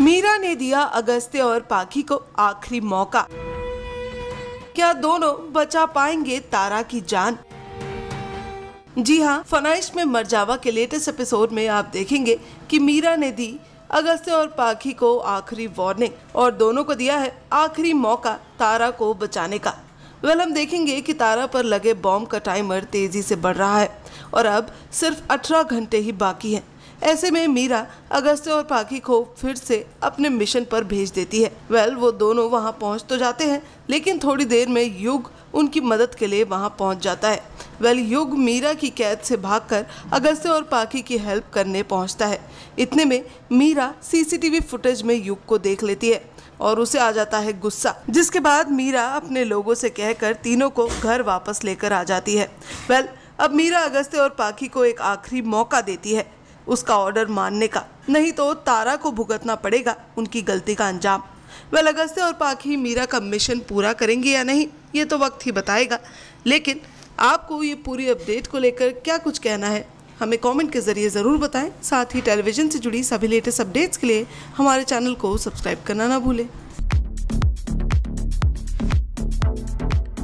मीरा ने दिया अगस्त्य और पाखी को आखिरी मौका क्या दोनों बचा पाएंगे तारा की जान जी हाँ फनाइश में मरजावा के लेटेस्ट एपिसोड में आप देखेंगे कि मीरा ने दी अगस्त्य और पाखी को आखिरी वार्निंग और दोनों को दिया है आखिरी मौका तारा को बचाने का वेल हम देखेंगे कि तारा पर लगे बॉम्ब का टाइमर तेजी से बढ़ रहा है और अब सिर्फ 18 घंटे ही बाकी हैं ऐसे में मीरा अगस्त और पाखी को फिर से अपने मिशन पर भेज देती है वेल वो दोनों वहाँ पहुँच तो जाते हैं लेकिन थोड़ी देर में युग उनकी मदद के लिए वहाँ पहुँच जाता है वेल युग मीरा की कैद से भागकर अगस्त्य और पाखी की हेल्प करने पहुँचता है इतने में मीरा सीसीटीवी फुटेज में युग को देख लेती है और उसे आ जाता है गुस्सा जिसके बाद मीरा अपने लोगों से कहकर तीनों को घर वापस लेकर आ जाती है वेल अब मीरा अगस्त्य और पाखी को एक आखिरी मौका देती है उसका ऑर्डर मानने का नहीं तो तारा को भुगतना पड़ेगा उनकी गलती का अंजाम वह लगस्ते और पाखी मीरा का मिशन पूरा करेंगे या नहीं ये तो वक्त ही बताएगा लेकिन आपको ये पूरी अपडेट को लेकर क्या कुछ कहना है हमें कमेंट के ज़रिए ज़रूर बताएं साथ ही टेलीविज़न से जुड़ी सभी लेटेस्ट अपडेट्स के लिए हमारे चैनल को सब्सक्राइब करना ना भूलें